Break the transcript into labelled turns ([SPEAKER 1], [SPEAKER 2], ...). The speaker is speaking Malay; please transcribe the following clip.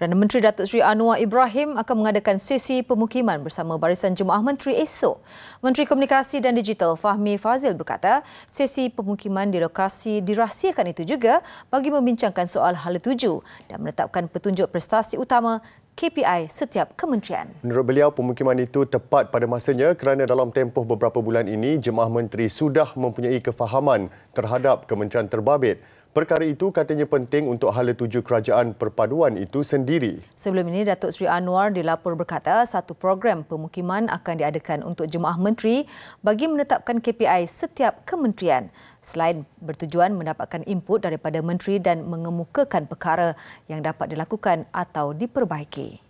[SPEAKER 1] Perdana Menteri Datuk Seri Anwar Ibrahim akan mengadakan sesi pemukiman bersama barisan jemaah menteri esok. Menteri Komunikasi dan Digital Fahmi Fazil berkata, sesi pemukiman di lokasi dirahsiakan itu juga bagi membincangkan soal hal tuju dan menetapkan petunjuk prestasi utama KPI setiap kementerian.
[SPEAKER 2] Menurut beliau, pemukiman itu tepat pada masanya kerana dalam tempoh beberapa bulan ini, jemaah menteri sudah mempunyai kefahaman terhadap kementerian terbabit. Perkara itu katanya penting untuk hala tuju kerajaan perpaduan itu sendiri.
[SPEAKER 1] Sebelum ini, Datuk Seri Anwar dilaporkan berkata satu program pemukiman akan diadakan untuk jemaah menteri bagi menetapkan KPI setiap kementerian. Selain bertujuan mendapatkan input daripada menteri dan mengemukakan perkara yang dapat dilakukan atau diperbaiki.